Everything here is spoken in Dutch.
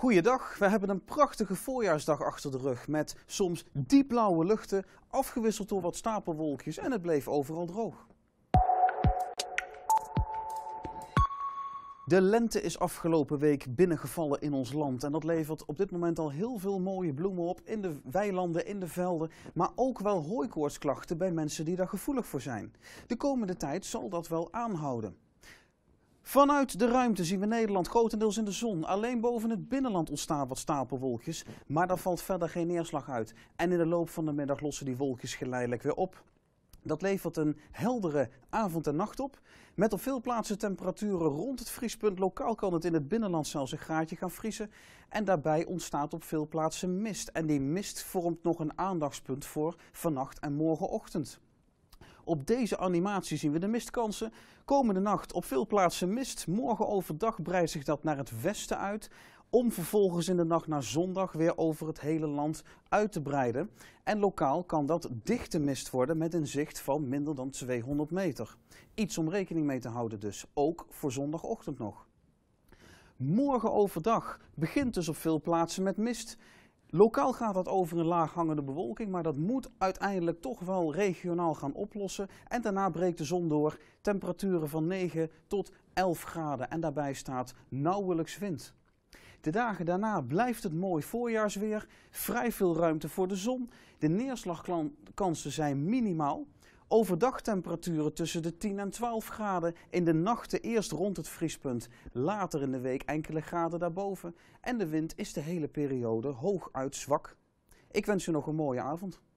Goeiedag, we hebben een prachtige voorjaarsdag achter de rug met soms diepblauwe luchten, afgewisseld door wat stapelwolkjes en het bleef overal droog. De lente is afgelopen week binnengevallen in ons land en dat levert op dit moment al heel veel mooie bloemen op in de weilanden, in de velden, maar ook wel hooikoortsklachten bij mensen die daar gevoelig voor zijn. De komende tijd zal dat wel aanhouden. Vanuit de ruimte zien we Nederland grotendeels in de zon. Alleen boven het binnenland ontstaan wat stapelwolkjes, maar daar valt verder geen neerslag uit. En in de loop van de middag lossen die wolkjes geleidelijk weer op. Dat levert een heldere avond en nacht op. Met op veel plaatsen temperaturen rond het vriespunt. Lokaal kan het in het binnenland zelfs een graadje gaan vriezen. En daarbij ontstaat op veel plaatsen mist. En die mist vormt nog een aandachtspunt voor vannacht en morgenochtend. Op deze animatie zien we de mistkansen. Komende nacht op veel plaatsen mist. Morgen overdag breidt zich dat naar het westen uit. Om vervolgens in de nacht naar zondag weer over het hele land uit te breiden. En lokaal kan dat dichte mist worden met een zicht van minder dan 200 meter. Iets om rekening mee te houden dus, ook voor zondagochtend nog. Morgen overdag begint dus op veel plaatsen met mist. Lokaal gaat dat over een laag hangende bewolking, maar dat moet uiteindelijk toch wel regionaal gaan oplossen. En daarna breekt de zon door, temperaturen van 9 tot 11 graden en daarbij staat nauwelijks wind. De dagen daarna blijft het mooi voorjaarsweer, vrij veel ruimte voor de zon. De neerslagkansen zijn minimaal. Overdag temperaturen tussen de 10 en 12 graden. In de nachten eerst rond het vriespunt. Later in de week enkele graden daarboven. En de wind is de hele periode hooguit zwak. Ik wens u nog een mooie avond.